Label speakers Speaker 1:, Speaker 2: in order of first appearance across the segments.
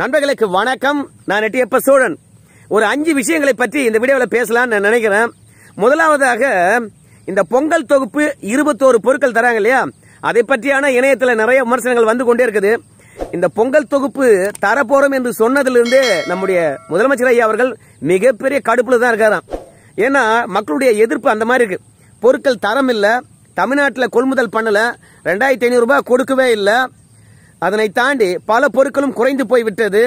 Speaker 1: நண்பர்களுக்கு வணக்கம் நான் நெட்டியப்ப சோழன் ஒரு அஞ்சு விஷயங்களை பற்றி இந்த வீடியோவில் பேசலாம்னு நான் நினைக்கிறேன் முதலாவதாக இந்த பொங்கல் தொகுப்பு இருபத்தோரு பொருட்கள் தராங்க இல்லையா அதை பற்றியான இணையத்தில் நிறைய விமர்சனங்கள் வந்து கொண்டே இருக்குது இந்த பொங்கல் தொகுப்பு தரப்போறோம் என்று சொன்னதிலிருந்து நம்முடைய முதலமைச்சர் ஐயா அவர்கள் மிகப்பெரிய கடுப்புல தான் இருக்காராம் ஏன்னா மக்களுடைய எதிர்ப்பு அந்த மாதிரி இருக்கு பொருட்கள் தரம் இல்லை தமிழ்நாட்டில் கொள்முதல் பண்ணல ரெண்டாயிரத்தி ஐநூறுரூபா கொடுக்கவே இல்லை அதனை தாண்டி பல பொருட்களும் குறைந்து போய்விட்டது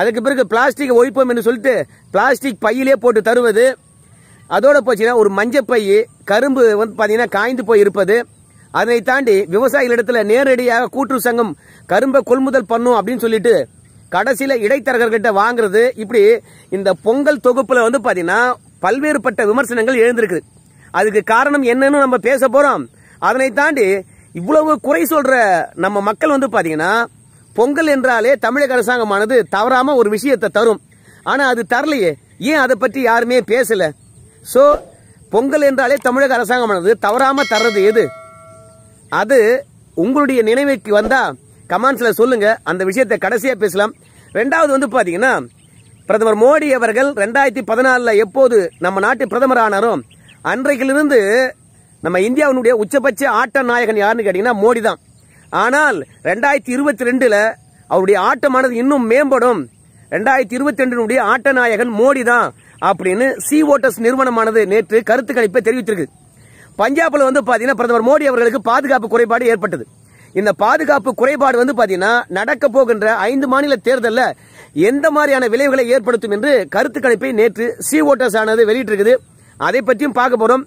Speaker 1: அதுக்கு பிறகு பிளாஸ்டிக் ஒழிப்போம் என்று சொல்லிட்டு பிளாஸ்டிக் பையிலே போட்டு தருவது அதோட போச்சுன்னா ஒரு மஞ்சப்பை கரும்பு வந்து பார்த்தீங்கன்னா காய்ந்து போய் இருப்பது அதனை தாண்டி விவசாயிகள் இடத்துல நேரடியாக கூற்று சங்கம் கரும்பை கொள்முதல் பண்ணும் அப்படின்னு சொல்லிட்டு கடைசியில் இடைத்தரகர்கிட்ட வாங்குறது இப்படி இந்த பொங்கல் தொகுப்பில் வந்து பார்த்தீங்கன்னா பல்வேறுபட்ட விமர்சனங்கள் எழுந்திருக்குது அதுக்கு காரணம் என்னன்னு நம்ம பேச போகிறோம் அதனை தாண்டி இவ்வளவு குறை சொல்ற நம்ம மக்கள் வந்து பாத்தீங்கன்னா பொங்கல் என்றாலே தமிழக அரசாங்கமானது தவறாம ஒரு விஷயத்தை தரும் ஆனா அது தரலையே ஏன் அதை பற்றி யாருமே பேசல சோ பொங்கல் என்றாலே தமிழக அரசாங்கமானது தவறாம தர்றது எது அது உங்களுடைய நினைவுக்கு வந்தா கமான்ஸ்ல சொல்லுங்க அந்த விஷயத்தை கடைசியா பேசலாம் ரெண்டாவது வந்து பாத்தீங்கன்னா பிரதமர் மோடி அவர்கள் ரெண்டாயிரத்தி பதினாலுல எப்போது நம்ம நாட்டு பிரதமர் ஆனாரோ அன்றைக்கிலிருந்து நம்ம இந்தியாவினுடைய உச்சபட்ச ஆட்ட நாயகன் யாருன்னு கேட்டீங்கன்னா மோடி தான் ஆனால் ரெண்டாயிரத்தி இருபத்தி ரெண்டுல அவருடைய ஆட்டமானது இன்னும் மேம்படும் ரெண்டாயிரத்தி இருபத்தி ரெண்டினுடைய ஆட்ட நாயகன் மோடி தான் அப்படின்னு சி ஓட்டஸ் நிறுவனமானது நேற்று கருத்து கணிப்பை தெரிவித்திருக்கு பஞ்சாப்ல வந்து பிரதமர் மோடி அவர்களுக்கு பாதுகாப்பு குறைபாடு ஏற்பட்டது இந்த பாதுகாப்பு குறைபாடு வந்து பாத்தீங்கன்னா நடக்க போகின்ற ஐந்து மாநில தேர்தலில் எந்த மாதிரியான விளைவுகளை ஏற்படுத்தும் என்று கருத்து கணிப்பை நேற்று சி ஓட்டர்ஸ் ஆனது வெளியிட்டிருக்குது அதை பற்றியும் பார்க்க போறோம்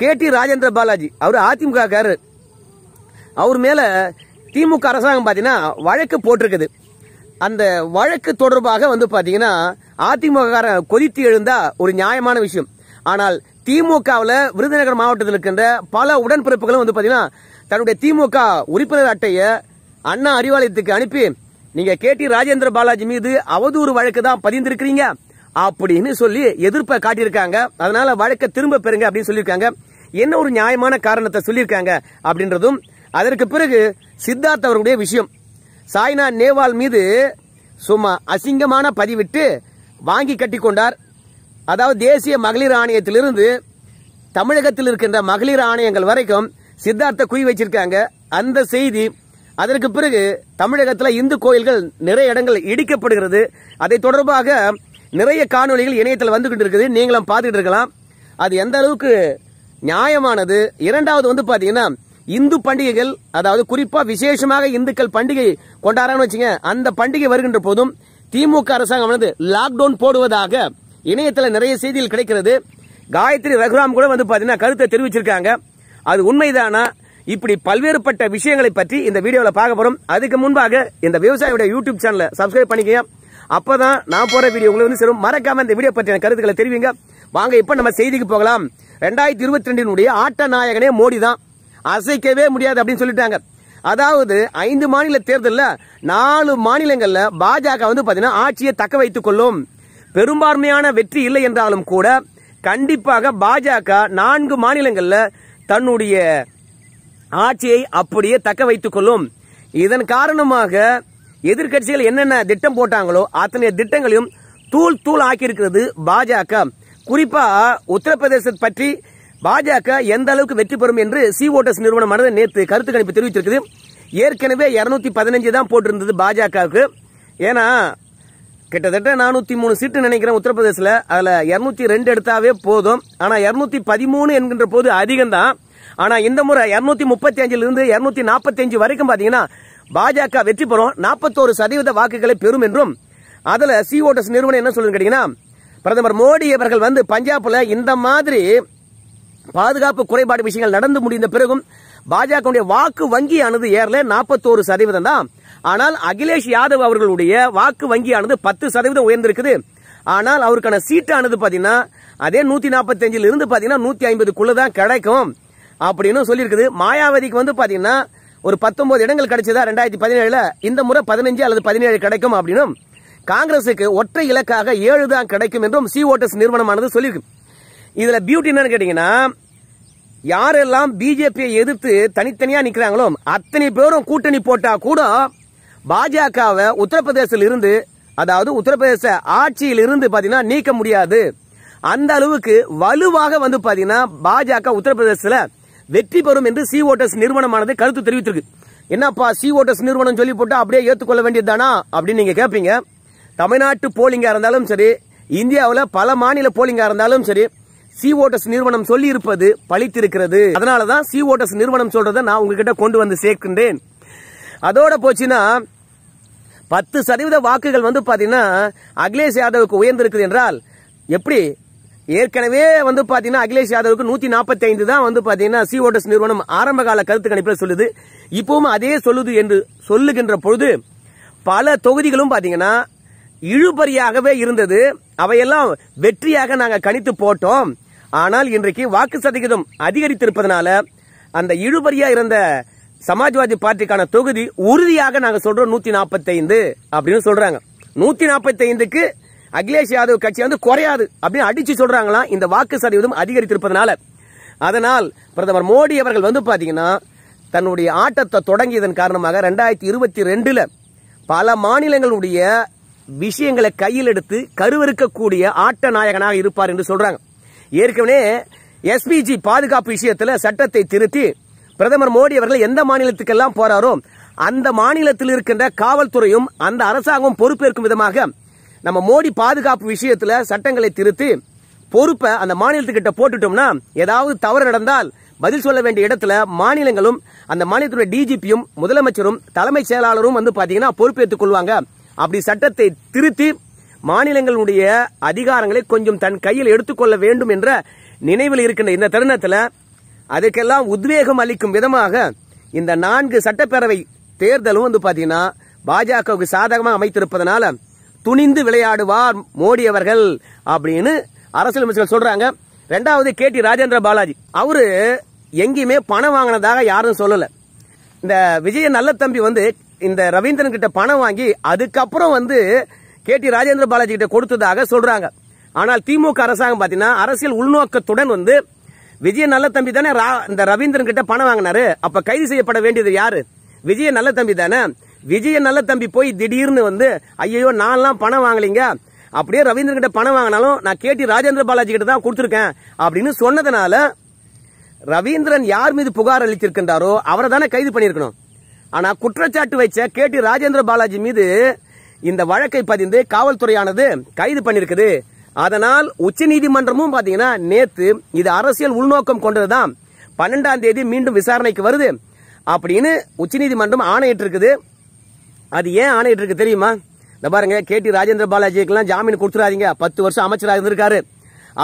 Speaker 1: கே டி ராஜேந்திர பாலாஜி அவர் அதிமுக அவர் மேல திமுக அரசாங்கம் பார்த்தீங்கன்னா வழக்கு போட்டிருக்குது அந்த வழக்கு தொடர்பாக வந்து பார்த்தீங்கன்னா அதிமுக கொதித்து எழுந்தா ஒரு நியாயமான விஷயம் ஆனால் திமுகவில் விருதுநகர் மாவட்டத்தில் இருக்கின்ற பல உடன்பிறப்புகளும் வந்து பார்த்தீங்கன்னா தன்னுடைய திமுக உறுப்பினர் அட்டையை அண்ணா அறிவாலயத்துக்கு அனுப்பி நீங்க கே ராஜேந்திர பாலாஜி மீது அவதூறு வழக்கு தான் பதிந்திருக்கிறீங்க அப்படின்னு சொல்லி எதிர்ப்பை காட்டியிருக்காங்க அதனால வழக்கை திரும்ப பெறுங்க அப்படின்னு சொல்லியிருக்காங்க என்ன ஒரு நியாயமான காரணத்தை சொல்லியிருக்காங்க அப்படின்றதும் அதற்கு பிறகு சித்தார்த் அவர்களுடைய விஷயம் சாய்னா நேவால் மீது சும்மா அசிங்கமான பதிவிட்டு வாங்கி கட்டி கொண்டார் அதாவது தேசிய மகளிர் ஆணையத்திலிருந்து தமிழகத்தில் இருக்கின்ற மகளிர் ஆணையங்கள் வரைக்கும் சித்தார்த்த குய் வச்சிருக்காங்க அந்த செய்தி அதற்கு பிறகு தமிழகத்தில் இந்து கோயில்கள் நிறைய இடங்கள் இடிக்கப்படுகிறது அதை தொடர்பாக நிறைய காணொலிகள் இணையத்தில் வந்து கொண்டு இருக்குது நீங்களும் பார்த்துட்டு இருக்கலாம் அது எந்த அளவுக்கு நியாயமானது இரண்டாவது வந்து பார்த்தீங்கன்னா இந்து பண்டிகைகள் அதாவது குறிப்பாக விசேஷமாக இந்துக்கள் பண்டிகை கொண்டாடுறாங்கன்னு வச்சுங்க அந்த பண்டிகை வருகின்ற போதும் திமுக அரசாங்கம் லாக்டவுன் போடுவதாக இணையத்தில் நிறைய செய்திகள் கிடைக்கிறது காயத்ரி ரகுராம் கூட வந்து பார்த்தீங்கன்னா கருத்தை தெரிவிச்சிருக்காங்க அது உண்மைதானா இப்படி பல்வேறுபட்ட விஷயங்களை பற்றி இந்த வீடியோவில் பார்க்க போகிறோம் அதுக்கு முன்பாக இந்த விவசாயியோட யூடியூப் சேனலை சப்ஸ்கிரைப் பண்ணிக்கங்க அப்பதான் நான் போற வீடியோ உங்களுக்கு வந்து சரி மறக்காம இந்த வீடியோ பற்றின கருத்துக்களை தெரிவிங்க வாங்க இப்ப நம்ம செய்திக்கு போகலாம் ரெண்டாயிரத்தி இருபத்தி ரெண்டினுடைய ஆட்ட நாயகனே மோடி தான் அசைக்கவே முடியாது அப்படின்னு சொல்லிட்டாங்க அதாவது ஐந்து மாநில தேர்தலில் நாலு மாநிலங்களில் பாஜக வந்து பார்த்தீங்கன்னா ஆட்சியை தக்க வைத்துக் கொள்ளும் பெரும்பான்மையான வெற்றி இல்லை என்றாலும் கூட கண்டிப்பாக பாஜக நான்கு மாநிலங்களில் தன்னுடைய ஆட்சியை அப்படியே தக்க வைத்துக் கொள்ளும் இதன் காரணமாக எதிர்கட்சிகள் என்னென்ன திட்டம் போட்டாங்களோ அத்தனை திட்டங்களையும் தூள் தூள் ஆக்கியிருக்கிறது பாஜக குறிப்பா உத்தரப்பிரதேச பற்றி பாஜக எந்த அளவுக்கு வெற்றி பெறும் என்று சி ஓட்டஸ் நிறுவனமானது நேற்று கருத்து கணிப்பு தெரிவித்திருக்கு ஏற்கனவே இருநூத்தி பதினஞ்சு தான் போட்டிருந்தது பாஜகவுக்கு ஏன்னா கிட்டத்தட்ட நானூத்தி மூணு சீட்டு நினைக்கிறேன் உத்தரப்பிரதேசில் அதுல இருநூத்தி ரெண்டு எடுத்தாவே போதும் ஆனா இருநூத்தி பதிமூணு என்கின்ற போது அதிகம் தான் ஆனா இந்த முறை இருநூத்தி முப்பத்தி அஞ்சுல இருந்து இருநூத்தி நாற்பத்தி அஞ்சு வரைக்கும் பாத்தீங்கன்னா பாஜக வெற்றி பெறும் நாற்பத்தோரு சதவீத வாக்குகளை பெறும் என்றும் அதுல சி ஓட்டஸ் நிறுவனம் என்ன சொல்லுன்னு கேட்டீங்கன்னா பிரதமர் மோடி அவர்கள் வந்து பஞ்சாப்ல இந்த மாதிரி பாதுகாப்பு குறைபாடு விஷயங்கள் நடந்து முடிந்த பிறகும் பாஜக வாக்கு வங்கியானது ஏறல நாற்பத்தோரு சதவீதம் தான் ஆனால் அகிலேஷ் யாதவ் அவர்களுடைய வாக்கு வங்கியானது பத்து சதவீதம் உயர்ந்திருக்குது ஆனால் அவருக்கான சீட்டானது பாத்தீங்கன்னா அதே நூத்தி நாற்பத்தி அஞ்சுல இருந்து பாத்தீங்கன்னா நூத்தி ஐம்பதுக்குள்ளதான் தான் கிடைக்கும் அப்படின்னு சொல்லியிருக்குது மாயாவதிக்கு வந்து பாத்தீங்கன்னா ஒரு பத்தொன்பது இடங்கள் கிடைச்சதா ரெண்டாயிரத்தி பதினேழுல இந்த முறை பதினஞ்சு அல்லது பதினேழு கிடைக்கும் அப்படின்னும் காங்கிரசுக்கு ஒற்றை இலக்காக ஏழு தான் கிடைக்கும் என்றும் சி ஓட்டஸ் நிறுவனமானது சொல்லியிருக்கு இதுல பியூட்டி என்னன்னு கேட்டீங்கன்னா யாரெல்லாம் பிஜேபியை எதிர்த்து தனித்தனியா நிக்கிறாங்களோ அத்தனை பேரும் கூட்டணி போட்டா கூட பாஜகவை உத்தரப்பிரதேசத்தில் இருந்து அதாவது உத்தரப்பிரதேச ஆட்சியில் இருந்து பாத்தீங்கன்னா நீக்க முடியாது அந்த அளவுக்கு வலுவாக வந்து பாத்தீங்கன்னா பாஜக உத்தரப்பிரதேசத்துல வெற்றி பெறும் என்று சி ஓட்டர்ஸ் நிறுவனமானது கருத்து தெரிவித்திருக்கு என்னப்பா சி ஓட்டர்ஸ் நிறுவனம் சொல்லி போட்டு அப்படியே ஏற்றுக்கொள்ள வேண்டியதுதானா அப்படின்னு நீங்க கேட்பீங்க தமிழ்நாட்டு போலிங்கா இருந்தாலும் சரி இந்தியாவில் பல மாநில போலிங்கா இருந்தாலும் சரி சி ஓட்டர்ஸ் நிறுவனம் சொல்லி இருப்பது பழித்திருக்கிறது அதனாலதான் சி ஓட்டர்ஸ் நிறுவனம் சொல்றதை நான் உங்ககிட்ட கொண்டு வந்து சேர்க்கின்றேன் அதோட போச்சுன்னா பத்து சதவீத வாக்குகள் வந்து பாத்தீங்கன்னா அகிலேஷ் யாதவுக்கு உயர்ந்திருக்குது என்றால் எப்படி ஏற்கனவே வந்து பாத்தீங்கன்னா அகிலேஷ் யாதவுக்கு நூத்தி நாற்பத்தி ஐந்து தான் வந்து பாத்தீங்கன்னா சி ஓட்டஸ் நிறுவனம் ஆரம்ப கால கருத்து கணிப்பில் சொல்லுது இப்பவும் அதே சொல்லுது என்று சொல்லுகின்ற பொழுது பல தொகுதிகளும் பாத்தீங்கன்னா இழுபறியாகவே இருந்தது அவையெல்லாம் வெற்றியாக நாங்க கணித்து போட்டோம் ஆனால் இன்றைக்கு வாக்கு சதவீதம் அதிகரித்திருப்பதனால அந்த இழுபறியா இருந்த சமாஜ்வாதி பார்ட்டிக்கான தொகுதி உறுதியாக நாங்க சொல்றோம் நூத்தி நாற்பத்தி ஐந்து அப்படின்னு சொல்றாங்க நூத்தி நாற்பத்தி ஐந்துக்கு அகிலேஷ் யாதவ் கட்சி வந்து குறையாது அப்படின்னு அடிச்சு சொல்றாங்களா இந்த வாக்கு சதவீதம் அதிகரித்திருப்பதனால அதனால் பிரதமர் மோடி அவர்கள் வந்து பாத்தீங்கன்னா தன்னுடைய ஆட்டத்தை தொடங்கியதன் காரணமாக ரெண்டாயிரத்தி இருபத்தி ரெண்டுல பல மாநிலங்களுடைய விஷயங்களை கையில் எடுத்து கருவறுக்கக்கூடிய ஆட்ட நாயகனாக இருப்பார் என்று சொல்றாங்க ஏற்கனவே எஸ்பிஜி பாதுகாப்பு விஷயத்தில் சட்டத்தை திருத்தி பிரதமர் மோடி அவர்கள் எந்த மாநிலத்துக்கெல்லாம் போறாரோ அந்த மாநிலத்தில் இருக்கின்ற காவல்துறையும் அந்த அரசாங்கம் பொறுப்பேற்கும் விதமாக நம்ம மோடி பாதுகாப்பு விஷயத்துல சட்டங்களை திருத்தி பொறுப்பை அந்த மாநிலத்துக்கிட்ட போட்டுட்டோம்னா ஏதாவது தவறு நடந்தால் பதில் சொல்ல வேண்டிய இடத்துல மாநிலங்களும் அந்த மாநிலத்துடைய டிஜிபியும் முதலமைச்சரும் தலைமைச் செயலாளரும் வந்து பாத்தீங்கன்னா பொறுப்பேற்றுக் கொள்வாங்க அப்படி சட்டத்தை திருத்தி மாநிலங்களுடைய அதிகாரங்களை கொஞ்சம் தன் கையில் எடுத்துக்கொள்ள வேண்டும் என்ற நினைவில் இருக்கின்ற இந்த தருணத்தில் அதற்கெல்லாம் உத்வேகம் அளிக்கும் விதமாக இந்த நான்கு சட்டப்பேரவை தேர்தலும் வந்து பாத்தீங்கன்னா பாஜகவுக்கு சாதகமாக அமைத்திருப்பதனால துணிந்து விளையாடுவார் மோடி அவர்கள் அப்படின்னு அரசியல் அமைச்சர்கள் சொல்றாங்க ரெண்டாவது கே டி ராஜேந்திர பாலாஜி அவரு எங்கேயுமே பணம் வாங்கினதாக யாரும் சொல்லல இந்த விஜய நல்ல தம்பி வந்து இந்த ரவீந்திரன் கிட்ட பணம் வாங்கி அதுக்கப்புறம் வந்து கே டி ராஜேந்திர பாலாஜி கிட்ட கொடுத்ததாக சொல்றாங்க ஆனால் திமுக அரசாங்கம் பாத்தீங்கன்னா அரசியல் உள்நோக்கத்துடன் வந்து விஜய நல்ல தம்பி தானே இந்த ரவீந்திரன் கிட்ட பணம் வாங்கினாரு அப்ப கைது செய்யப்பட வேண்டியது யாரு விஜய நல்ல தம்பி தானே விஜய நல்ல தம்பி போய் திடீர்னு வந்து ஐயோ நான்லாம் பணம் வாங்கலீங்க அப்படியே ரவீந்திரன் கிட்ட பணம் வாங்கினாலும் நான் கேட்டி ராஜேந்திர பாலாஜி கிட்ட தான் கொடுத்துருக்கேன் அப்படின்னு சொன்னதுனால ரவீந்திரன் யார் மீது புகார் அளித்திருக்கின்றாரோ அவரை தானே கைது பண்ணியிருக்கணும் ஆனா குற்றச்சாட்டு வைச்ச கேட்டி ராஜேந்திர பாலாஜி மீது இந்த வழக்கை பதிந்து காவல்துறையானது கைது பண்ணிருக்குது அதனால் உச்ச நீதிமன்றமும் பாத்தீங்கன்னா நேத்து இது அரசியல் உள்நோக்கம் கொண்டதுதான் பன்னெண்டாம் தேதி மீண்டும் விசாரணைக்கு வருது அப்படின்னு உச்சநீதிமன்றம் இருக்குது அது ஏன் ஆணையிட்டு இருக்கு தெரியுமா இந்த பாருங்க கே டி ராஜேந்திர பாலாஜிக்கெல்லாம் ஜாமீன் கொடுத்துறாதீங்க பத்து வருஷம் அமைச்சராக இருந்திருக்காரு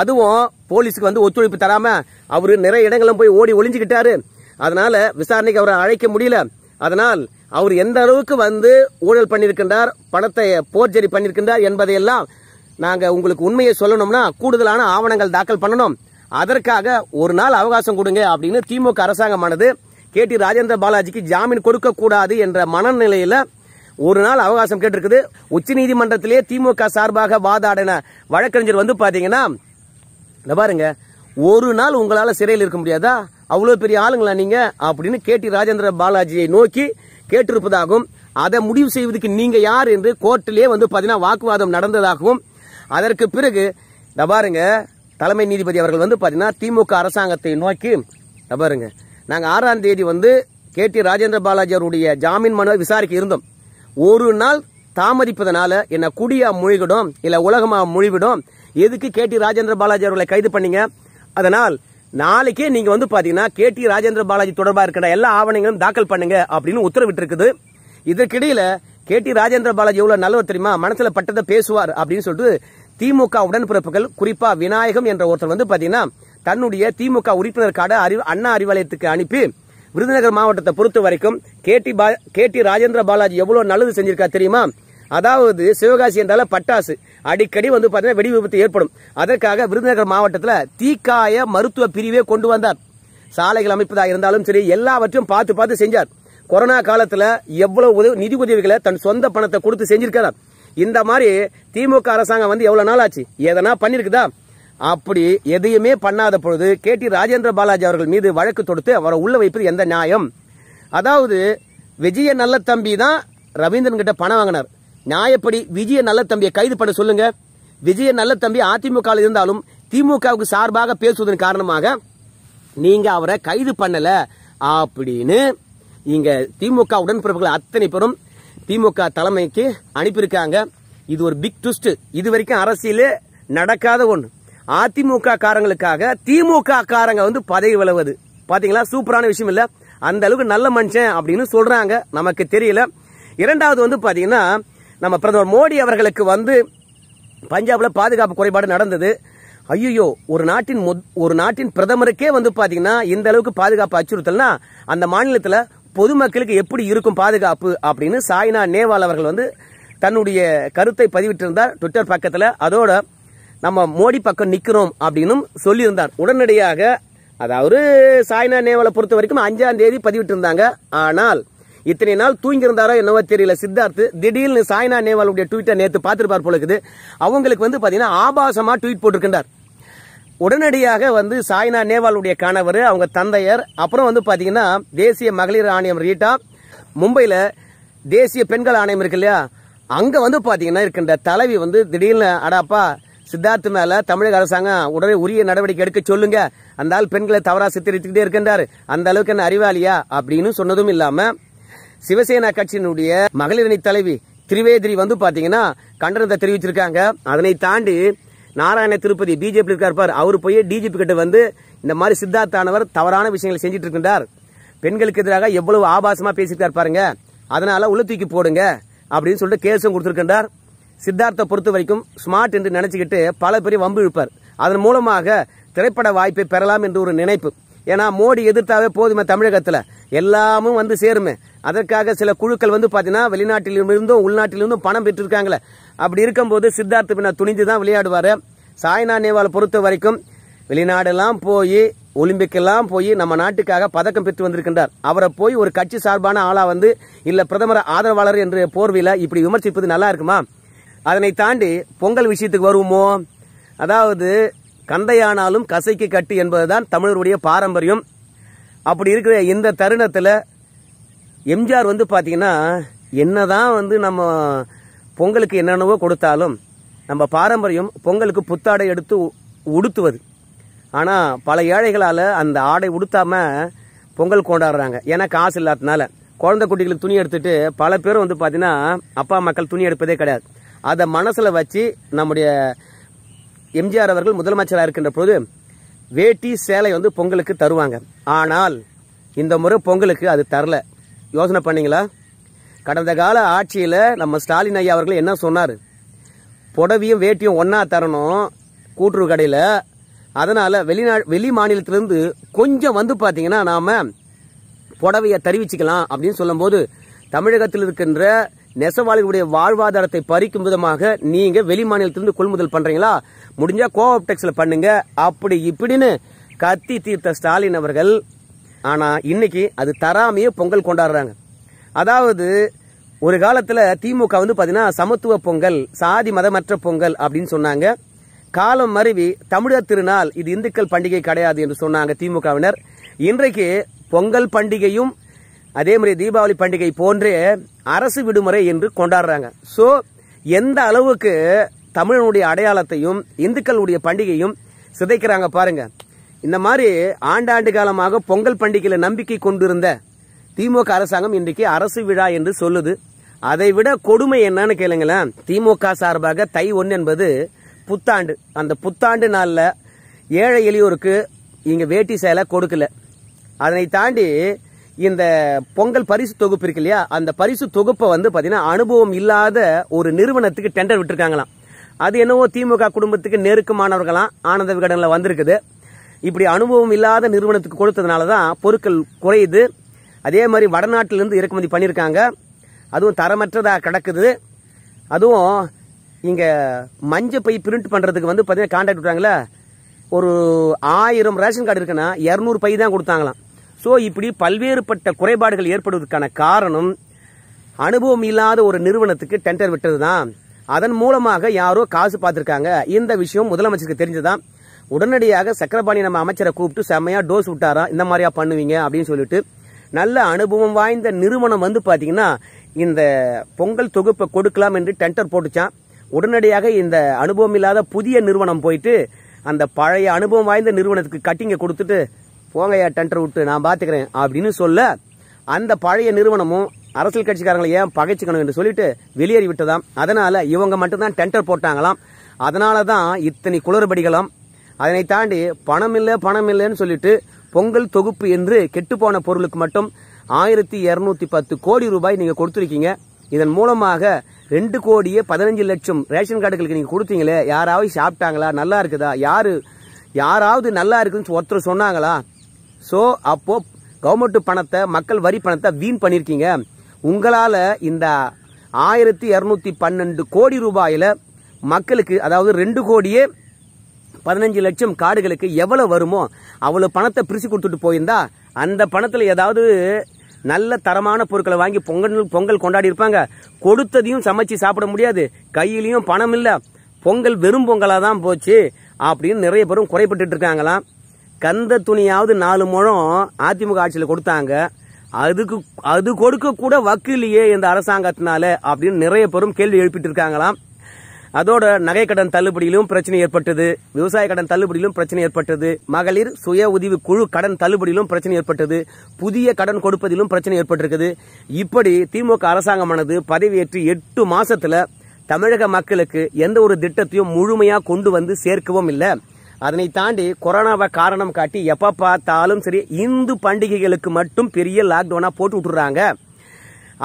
Speaker 1: அதுவும் போலீஸுக்கு வந்து ஒத்துழைப்பு தராம அவரு நிறைய இடங்களும் போய் ஓடி ஒளிஞ்சுக்கிட்டாரு அதனால விசாரணைக்கு அவரை அழைக்க முடியல அதனால் அவர் எந்த அளவுக்கு வந்து ஊழல் பண்ணியிருக்கின்றார் பணத்தை போர்ஜரி பண்ணியிருக்கின்றார் என்பதையெல்லாம் நாங்க உங்களுக்கு உண்மையை சொல்லணும்னா கூடுதலான ஆவணங்கள் தாக்கல் பண்ணணும் அதற்காக ஒரு நாள் அவகாசம் கொடுங்க அப்படின்னு திமுக அரசாங்கமானது கே டி ராஜேந்திர பாலாஜிக்கு ஜாமீன் கொடுக்க கூடாது என்ற மனநிலையில ஒரு நாள் அவகாசம் கேட்டிருக்குது உச்ச நீதிமன்றத்திலேயே திமுக சார்பாக வாதாடின வழக்கறிஞர் வந்து பாத்தீங்கன்னா பாருங்க ஒரு நாள் உங்களால சிறையில் இருக்க முடியாதா அவ்வளவு பெரிய ஆளுங்களா நீங்க அப்படின்னு கே டி ராஜேந்திர பாலாஜியை நோக்கி கேட்டிருப்பதாகவும் அதை முடிவு செய்வதற்கு நீங்க யார் என்று கோர்ட்டிலேயே வந்து பாத்தீங்கன்னா வாக்குவாதம் நடந்ததாகவும் அதற்கு பிறகு இந்த பாருங்க தலைமை நீதிபதி அவர்கள் வந்து பாத்தீங்கன்னா திமுக அரசாங்கத்தை நோக்கி பாருங்க நாங்க ஆறாம் தேதி வந்து கே டி ராஜேந்திர பாலாஜி அவருடைய ஜாமீன் மனுவை விசாரிக்க இருந்தோம் ஒரு நாள் தாமதிப்பதனால என்ன குடியா மொழிகிடும் இல்ல உலகமா மொழிவிடும் எதுக்கு கே டி ராஜேந்திர பாலாஜி அவர்களை கைது பண்ணீங்க அதனால் நாளைக்கே நீங்க வந்து பாத்தீங்கன்னா கே டி ராஜேந்திர பாலாஜி தொடர்பா இருக்கிற எல்லா ஆவணங்களும் தாக்கல் பண்ணுங்க அப்படின்னு உத்தரவிட்டு இருக்குது இதற்கிடையில கே டி ராஜேந்திர பாலாஜி எவ்வளவு நல்லவர் தெரியுமா மனசுல பட்டதை பேசுவார் அப்படின்னு சொல்லிட்டு திமுக உடன்பிறப்புகள் குறிப்பா விநாயகம் என்ற ஒருத்தர் வந்து பாத்தீங்கன்னா தன்னுடைய திமுக உறுப்பினர் அறிவு அண்ணா அறிவாலயத்துக்கு அனுப்பி விருதுநகர் மாவட்டத்தை பொறுத்த வரைக்கும் கேடி பா கேடி ராஜேந்திர பாலாஜி எவ்வளோ நல்லது செஞ்சிருக்கா தெரியுமா அதாவது சிவகாசி என்றால பட்டாசு அடிக்கடி வந்து வெடி விபத்து ஏற்படும் அதற்காக விருதுநகர் மாவட்டத்தில் தீக்காய மருத்துவ பிரிவே கொண்டு வந்தார் சாலைகள் அமைப்பதா இருந்தாலும் சரி எல்லாவற்றையும் பார்த்து பார்த்து செஞ்சார் கொரோனா காலத்தில் எவ்வளவு நிதி உதவிகளை தன் சொந்த பணத்தை கொடுத்து செஞ்சிருக்கிறார் இந்த மாதிரி திமுக அரசாங்கம் வந்து எவ்வளவு நாள் ஆச்சு எதனா பண்ணிருக்குதா அப்படி எதையுமே பண்ணாத பொழுது கே டி ராஜேந்திர பாலாஜி அவர்கள் மீது வழக்கு தொடுத்து அவரை உள்ள வைப்பது எந்த நியாயம் அதாவது விஜய நல்ல தம்பி தான் ரவீந்திரன் கிட்ட பணம் வாங்கினார் நியாயப்படி விஜய நல்ல தம்பியை கைது பண்ண சொல்லுங்க விஜய நல்ல தம்பி அதிமுக இருந்தாலும் திமுகவுக்கு சார்பாக பேசுவதன் காரணமாக நீங்க அவரை கைது பண்ணல அப்படின்னு இங்க திமுக உடன்பிறப்புகள் அத்தனை பேரும் திமுக தலைமைக்கு அனுப்பியிருக்காங்க இது ஒரு பிக் ட்விஸ்ட் இது வரைக்கும் அரசியல் நடக்காத ஒன்று அதிமுக காரங்களுக்காக திமுக காரங்க வந்து பதவி விளவுது பாத்தீங்களா சூப்பரான விஷயம் இல்ல அந்த அளவுக்கு நல்ல மனுஷன் அப்படின்னு சொல்றாங்க நமக்கு தெரியல இரண்டாவது வந்து பாத்தீங்கன்னா நம்ம பிரதமர் மோடி அவர்களுக்கு வந்து பஞ்சாப்ல பாதுகாப்பு குறைபாடு நடந்தது ஐயோ ஒரு நாட்டின் ஒரு நாட்டின் பிரதமருக்கே வந்து பாத்தீங்கன்னா இந்த அளவுக்கு பாதுகாப்பு அச்சுறுத்தல்னா அந்த மாநிலத்துல பொதுமக்களுக்கு எப்படி இருக்கும் பாதுகாப்பு அப்படின்னு சாய்னா நேவால் அவர்கள் வந்து தன்னுடைய கருத்தை பதிவிட்டிருந்தார் ட்விட்டர் பக்கத்தில் அதோட நம்ம மோடி பக்கம் நிற்கிறோம் அப்படின்னு சொல்லியிருந்தார் உடனடியாக அதாவது சாய்னா நேவலை பொறுத்த வரைக்கும் அஞ்சாம் தேதி இருந்தாங்க ஆனால் இத்தனை நாள் தூங்கியிருந்தாரோ என்னவோ தெரியல சித்தார்த்து திடீர்னு சாய்னா நேவாலுடைய ட்வீட்டை நேற்று பார்த்துருப்பார் போல இருக்குது அவங்களுக்கு வந்து பார்த்தீங்கன்னா ஆபாசமாக ட்வீட் போட்டிருக்கின்றார் உடனடியாக வந்து சாய்னா நேவாலுடைய கணவர் அவங்க தந்தையர் அப்புறம் வந்து பார்த்தீங்கன்னா தேசிய மகளிர் ஆணையம் ரீட்டா மும்பையில் தேசிய பெண்கள் ஆணையம் இருக்கு இல்லையா அங்கே வந்து பார்த்தீங்கன்னா இருக்கின்ற தலைவி வந்து திடீர்னு அடாப்பா சித்தார்த் மேல தமிழக அரசாங்கம் உடனே உரிய நடவடிக்கை எடுக்க சொல்லுங்க அந்த ஆள் பெண்களை தவறா சித்தரித்துக்கிட்டே இருக்கின்றாரு அந்த அளவுக்கு என்ன அறிவாளியா அப்படின்னு சொன்னதும் இல்லாம சிவசேனா கட்சியினுடைய மகளிரணி தலைவி திரிவேதிரி வந்து பாத்தீங்கன்னா கண்டனத்தை தெரிவிச்சிருக்காங்க அதனை தாண்டி நாராயண திருப்பதி பிஜேபி இருக்கார் பார் அவர் போய் டிஜிபி கிட்ட வந்து இந்த மாதிரி சித்தார்த்தானவர் தவறான விஷயங்களை செஞ்சிட்டு இருக்கின்றார் பெண்களுக்கு எதிராக எவ்வளவு ஆபாசமா பேசியிருக்காரு பாருங்க அதனால உள்ள தூக்கி போடுங்க அப்படின்னு சொல்லிட்டு கேசும் கொடுத்திருக்கின்றார் சித்தார்த்தை பொறுத்த வரைக்கும் ஸ்மார்ட் என்று நினைச்சுக்கிட்டு பல பேர் வம்பு இழுப்பார் அதன் மூலமாக திரைப்பட வாய்ப்பை பெறலாம் என்று ஒரு நினைப்பு ஏன்னா மோடி எதிர்த்தாவே போதுமே தமிழகத்தில் எல்லாமும் வந்து சேருமே அதற்காக சில குழுக்கள் வந்து பாத்தீங்கன்னா வெளிநாட்டிலிருந்தும் உள்நாட்டிலிருந்தும் பணம் பெற்றிருக்காங்களே அப்படி இருக்கும்போது சித்தார்த்த பின்னா துணிஞ்சுதான் தான் விளையாடுவார் சாய்னா நேவால் பொறுத்த வரைக்கும் வெளிநாடெல்லாம் போய் ஒலிம்பிக் எல்லாம் போய் நம்ம நாட்டுக்காக பதக்கம் பெற்று வந்திருக்கின்றார் அவரை போய் ஒரு கட்சி சார்பான ஆளா வந்து இல்ல பிரதமர் ஆதரவாளர் என்று போர்வையில் இப்படி விமர்சிப்பது நல்லா இருக்குமா அதனை தாண்டி பொங்கல் விஷயத்துக்கு வருவோமோ அதாவது கந்தையானாலும் கசைக்கு கட்டு என்பதுதான் தமிழருடைய பாரம்பரியம் அப்படி இருக்கிற இந்த தருணத்தில் எம்ஜிஆர் வந்து பார்த்தீங்கன்னா என்னதான் வந்து நம்ம பொங்கலுக்கு என்னென்னவோ கொடுத்தாலும் நம்ம பாரம்பரியம் பொங்கலுக்கு புத்தாடை எடுத்து உடுத்துவது ஆனால் பல ஏழைகளால் அந்த ஆடை உடுத்தாம பொங்கல் கொண்டாடுறாங்க ஏன்னா காசு இல்லாததுனால குழந்தை குட்டிகளுக்கு துணி எடுத்துட்டு பல பேரும் வந்து பார்த்தீங்கன்னா அப்பா மக்கள் துணி எடுப்பதே கிடையாது அதை மனசில் வச்சு நம்முடைய எம்ஜிஆர் அவர்கள் முதலமைச்சராக இருக்கின்ற போது வேட்டி சேலை வந்து பொங்கலுக்கு தருவாங்க ஆனால் இந்த முறை பொங்கலுக்கு அது தரல யோசனை பண்ணீங்களா கடந்த கால ஆட்சியில் நம்ம ஸ்டாலின் ஐயா அவர்கள் என்ன சொன்னார் புடவையும் வேட்டியும் ஒன்றா தரணும் கூட்டுறவு கடையில் அதனால் வெளிநா வெளி மாநிலத்திலேருந்து கொஞ்சம் வந்து பார்த்தீங்கன்னா நாம் புடவையை தெரிவிச்சுக்கலாம் அப்படின்னு சொல்லும்போது தமிழகத்தில் இருக்கின்ற நெசவாளிகளுடைய வாழ்வாதாரத்தை பறிக்கும் விதமாக நீங்க வெளி மாநிலத்திலிருந்து கொள்முதல் பண்றீங்களா முடிஞ்சா கோஆப்டெக்ஸ்ல பண்ணுங்க அப்படி இப்படின்னு கத்தி தீர்த்த ஸ்டாலின் அவர்கள் ஆனா இன்னைக்கு அது தராமையே பொங்கல் கொண்டாடுறாங்க அதாவது ஒரு காலத்துல திமுக வந்து பாத்தீங்கன்னா சமத்துவ பொங்கல் சாதி மதமற்ற பொங்கல் அப்படின்னு சொன்னாங்க காலம் மருவி தமிழர் திருநாள் இது இந்துக்கள் பண்டிகை கிடையாது என்று சொன்னாங்க திமுகவினர் இன்றைக்கு பொங்கல் பண்டிகையும் அதே மாதிரி தீபாவளி பண்டிகை போன்றே அரசு விடுமுறை என்று கொண்டாடுறாங்க ஸோ எந்த அளவுக்கு தமிழனுடைய அடையாளத்தையும் இந்துக்களுடைய பண்டிகையும் சிதைக்கிறாங்க பாருங்க இந்த மாதிரி ஆண்டாண்டு காலமாக பொங்கல் பண்டிகையில் நம்பிக்கை கொண்டிருந்த திமுக அரசாங்கம் இன்றைக்கு அரசு விழா என்று சொல்லுது அதை விட கொடுமை என்னன்னு கேளுங்களேன் திமுக சார்பாக தை ஒன்று என்பது புத்தாண்டு அந்த புத்தாண்டு நாளில் ஏழை எளியோருக்கு இங்கே வேட்டி சேலை கொடுக்கல அதனை தாண்டி இந்த பொங்கல் பரிசு தொகுப்பு இருக்கு இல்லையா அந்த பரிசு தொகுப்பை வந்து பாத்தீங்கன்னா அனுபவம் இல்லாத ஒரு நிறுவனத்துக்கு டெண்டர் விட்டுருக்காங்களாம் அது என்னவோ திமுக குடும்பத்துக்கு நெருக்கமானவர்களாம் ஆனந்த விகடனில் வந்திருக்குது இப்படி அனுபவம் இல்லாத நிறுவனத்துக்கு கொடுத்ததுனால தான் பொருட்கள் குறையுது அதே மாதிரி வடநாட்டிலிருந்து இறக்குமதி பண்ணியிருக்காங்க அதுவும் தரமற்றதாக கிடக்குது அதுவும் இங்கே மஞ்ச பை பிரிண்ட் பண்ணுறதுக்கு வந்து பார்த்தீங்கன்னா கான்டாக்ட் விட்டாங்களே ஒரு ஆயிரம் ரேஷன் கார்டு இருக்குன்னா இரநூறு பை தான் கொடுத்தாங்களாம் ஸோ இப்படி பல்வேறுபட்ட குறைபாடுகள் ஏற்படுவதற்கான காரணம் அனுபவம் இல்லாத ஒரு நிறுவனத்துக்கு டெண்டர் விட்டது தான் அதன் மூலமாக யாரோ காசு பார்த்துருக்காங்க இந்த விஷயம் முதலமைச்சருக்கு தெரிஞ்சதான் உடனடியாக சக்கரபாணி நம்ம அமைச்சரை கூப்பிட்டு செம்மையா டோஸ் விட்டாரா இந்த மாதிரியா பண்ணுவீங்க அப்படின்னு சொல்லிட்டு நல்ல அனுபவம் வாய்ந்த நிறுவனம் வந்து பாத்தீங்கன்னா இந்த பொங்கல் தொகுப்பை கொடுக்கலாம் என்று டெண்டர் போட்டுச்சான் உடனடியாக இந்த அனுபவம் இல்லாத புதிய நிறுவனம் போயிட்டு அந்த பழைய அனுபவம் வாய்ந்த நிறுவனத்துக்கு கட்டிங்கை கொடுத்துட்டு போங்கய்யா டெண்டர் விட்டு நான் பாத்துக்கிறேன் அப்படின்னு சொல்ல அந்த பழைய நிறுவனமும் அரசியல் கட்சிக்காரங்களை ஏன் பகைச்சிக்கணும் என்று சொல்லிட்டு வெளியேறி விட்டதாம் அதனால இவங்க மட்டும்தான் டெண்டர் போட்டாங்களாம் அதனாலதான் தான் இத்தனை குளறுபடிகளும் அதனை தாண்டி பணம் இல்ல பணம் இல்லைன்னு சொல்லிட்டு பொங்கல் தொகுப்பு என்று கெட்டுப்போன பொருளுக்கு மட்டும் ஆயிரத்தி இருநூத்தி பத்து கோடி ரூபாய் நீங்க கொடுத்துருக்கீங்க இதன் மூலமாக ரெண்டு கோடியே பதினஞ்சு லட்சம் ரேஷன் கார்டுகளுக்கு நீங்க கொடுத்தீங்களே யாராவது சாப்பிட்டாங்களா நல்லா இருக்குதா யாரு யாராவது நல்லா இருக்குன்னு ஒருத்தர் சொன்னாங்களா ஸோ அப்போ கவர்மெண்ட் பணத்தை மக்கள் வரி பணத்தை வீண் பண்ணியிருக்கீங்க உங்களால் இந்த ஆயிரத்தி இரநூத்தி பன்னெண்டு கோடி ரூபாயில் மக்களுக்கு அதாவது ரெண்டு கோடியே பதினஞ்சு லட்சம் காடுகளுக்கு எவ்வளோ வருமோ அவ்வளோ பணத்தை பிரித்து கொடுத்துட்டு போயிருந்தா அந்த பணத்தில் ஏதாவது நல்ல தரமான பொருட்களை வாங்கி பொங்கல் பொங்கல் கொண்டாடி இருப்பாங்க கொடுத்ததையும் சமைச்சு சாப்பிட முடியாது கையிலையும் பணம் இல்லை பொங்கல் வெறும் பொங்கலாக தான் போச்சு அப்படின்னு நிறைய பேரும் குறைபட்டு இருக்காங்களாம் கந்த துணியாவது நாலு முழம் அதிமுக ஆட்சியில் கொடுத்தாங்க அதுக்கு அது கொடுக்க கூட வக்கு இல்லையே இந்த அரசாங்கத்தினால அப்படின்னு நிறைய பேரும் கேள்வி எழுப்பிட்டு இருக்காங்களாம் அதோட நகை கடன் தள்ளுபடியிலும் பிரச்சனை ஏற்பட்டது விவசாய கடன் தள்ளுபடியிலும் பிரச்சனை ஏற்பட்டது மகளிர் சுய உதவி குழு கடன் தள்ளுபடியிலும் பிரச்சனை ஏற்பட்டது புதிய கடன் கொடுப்பதிலும் பிரச்சனை ஏற்பட்டிருக்குது இப்படி திமுக அரசாங்கமானது பதவியேற்று எட்டு மாசத்துல தமிழக மக்களுக்கு எந்த ஒரு திட்டத்தையும் முழுமையா கொண்டு வந்து சேர்க்கவும் இல்லை அதனை தாண்டி கொரோனாவை காரணம் காட்டி எப்போ பார்த்தாலும் சரி இந்து பண்டிகைகளுக்கு மட்டும் பெரிய லாக்டவுனாக போட்டு விட்டுறாங்க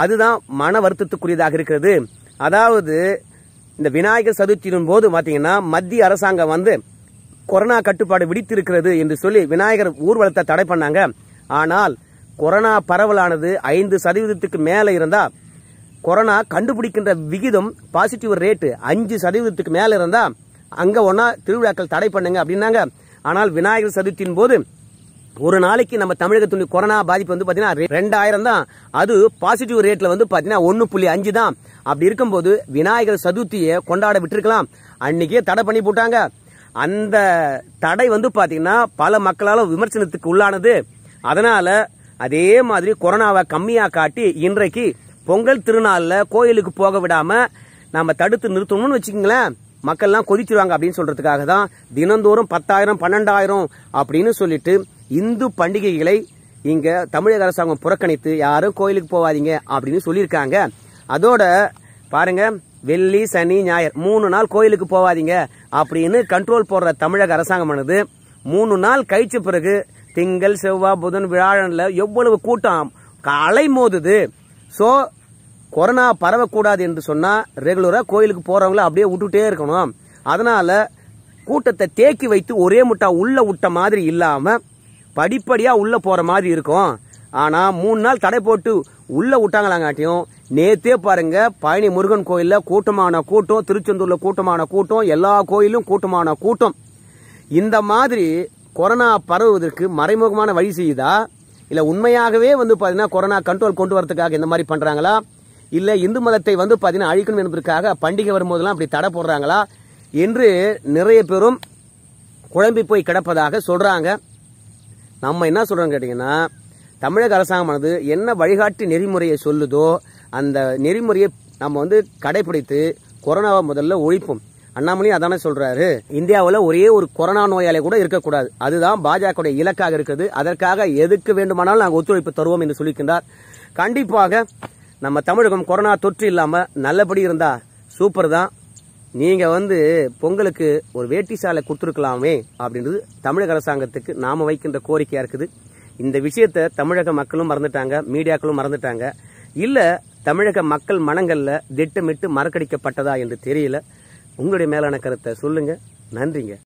Speaker 1: அதுதான் மன வருத்தத்துக்குரியதாக இருக்கிறது அதாவது இந்த விநாயகர் சதுர்த்தியின் போது பாத்தீங்கன்னா மத்திய அரசாங்கம் வந்து கொரோனா கட்டுப்பாடு விடித்திருக்கிறது என்று சொல்லி விநாயகர் ஊர்வலத்தை தடை பண்ணாங்க ஆனால் கொரோனா பரவலானது ஐந்து சதவீதத்துக்கு மேலே இருந்தால் கொரோனா கண்டுபிடிக்கின்ற விகிதம் பாசிட்டிவ் ரேட்டு அஞ்சு சதவீதத்துக்கு மேலே இருந்தால் அங்க ஒன்னா திருவிழாக்கள் தடை பண்ணுங்க அப்படின்னாங்க ஆனால் விநாயகர் சதுர்த்தியின் போது ஒரு நாளைக்கு நம்ம தமிழகத்துடைய கொரோனா பாதிப்பு வந்து பாத்தீங்கன்னா ரெண்டாயிரம் தான் அது பாசிட்டிவ் ரேட்ல வந்து பாத்தீங்கன்னா ஒன்னு புள்ளி அஞ்சு தான் அப்படி இருக்கும்போது விநாயகர் சதுர்த்தியை கொண்டாட விட்டுருக்கலாம் அன்னைக்கே தடை பண்ணி போட்டாங்க அந்த தடை வந்து பாத்தீங்கன்னா பல மக்களால் விமர்சனத்துக்கு உள்ளானது அதனால அதே மாதிரி கொரோனாவை கம்மியா காட்டி இன்றைக்கு பொங்கல் திருநாளில் கோயிலுக்கு போக விடாம நம்ம தடுத்து நிறுத்தணும்னு வச்சுக்கோங்களேன் மக்கள்லாம் கொதிச்சிருவாங்க அப்படின்னு சொல்றதுக்காக தான் தினந்தோறும் பத்தாயிரம் பன்னெண்டாயிரம் அப்படின்னு சொல்லிட்டு இந்து பண்டிகைகளை இங்க தமிழக அரசாங்கம் புறக்கணித்து யாரும் கோயிலுக்கு போவாதீங்க அப்படின்னு சொல்லியிருக்காங்க அதோட பாருங்க வெள்ளி சனி ஞாயிறு மூணு நாள் கோயிலுக்கு போவாதீங்க அப்படின்னு கண்ட்ரோல் போடுற தமிழக அரசாங்கமானது மூணு நாள் கழிச்ச பிறகு திங்கள் செவ்வாய் புதன் விழாழன்ல எவ்வளவு கூட்டம் அலை மோதுது ஸோ கொரோனா பரவக்கூடாது என்று சொன்னால் ரெகுலராக கோயிலுக்கு போகிறவங்கள அப்படியே விட்டுட்டே இருக்கணும் அதனால் கூட்டத்தை தேக்கி வைத்து ஒரே முட்டா உள்ளே விட்ட மாதிரி இல்லாமல் படிப்படியாக உள்ளே போகிற மாதிரி இருக்கும் ஆனால் மூணு நாள் தடை போட்டு உள்ளே விட்டாங்களாங்காட்டியும் நேத்தே பாருங்க பழனி முருகன் கோயிலில் கூட்டமான கூட்டம் திருச்செந்தூரில் கூட்டமான கூட்டம் எல்லா கோயிலும் கூட்டமான கூட்டம் இந்த மாதிரி கொரோனா பரவுவதற்கு மறைமுகமான வழி செய்யுதா இல்லை உண்மையாகவே வந்து பாத்தீங்கன்னா கொரோனா கண்ட்ரோல் கொண்டு வரதுக்காக இந்த மாதிரி பண்ணுறாங்களா இல்லை இந்து மதத்தை வந்து அழிக்கணும் என்பதற்காக பண்டிகை வரும்போதெல்லாம் அப்படி தடை போடுறாங்களா என்று நிறைய பேரும் குழம்பி போய் கிடப்பதாக சொல்கிறாங்க நம்ம என்ன சொல்றோம் கேட்டிங்கன்னா தமிழக அரசாங்கமானது என்ன வழிகாட்டு நெறிமுறையை சொல்லுதோ அந்த நெறிமுறையை நம்ம வந்து கடைபிடித்து கொரோனாவை முதல்ல ஒழிப்போம் அண்ணாமணி அதானே சொல்றாரு இந்தியாவில் ஒரே ஒரு கொரோனா நோயாளி கூட இருக்கக்கூடாது அதுதான் பாஜக இலக்காக இருக்குது அதற்காக எதுக்கு வேண்டுமானாலும் நாங்கள் ஒத்துழைப்பு தருவோம் என்று சொல்லிக்கின்றார் கண்டிப்பாக நம்ம தமிழகம் கொரோனா தொற்று இல்லாமல் நல்லபடி இருந்தால் சூப்பர் தான் நீங்கள் வந்து பொங்கலுக்கு ஒரு வேட்டி சாலை கொடுத்துருக்கலாமே அப்படின்றது தமிழக அரசாங்கத்துக்கு நாம் வைக்கின்ற கோரிக்கையாக இருக்குது இந்த விஷயத்த தமிழக மக்களும் மறந்துட்டாங்க மீடியாக்களும் மறந்துட்டாங்க இல்லை தமிழக மக்கள் மனங்களில் திட்டமிட்டு மறக்கடிக்கப்பட்டதா என்று தெரியல உங்களுடைய மேலான கருத்தை சொல்லுங்கள் நன்றிங்க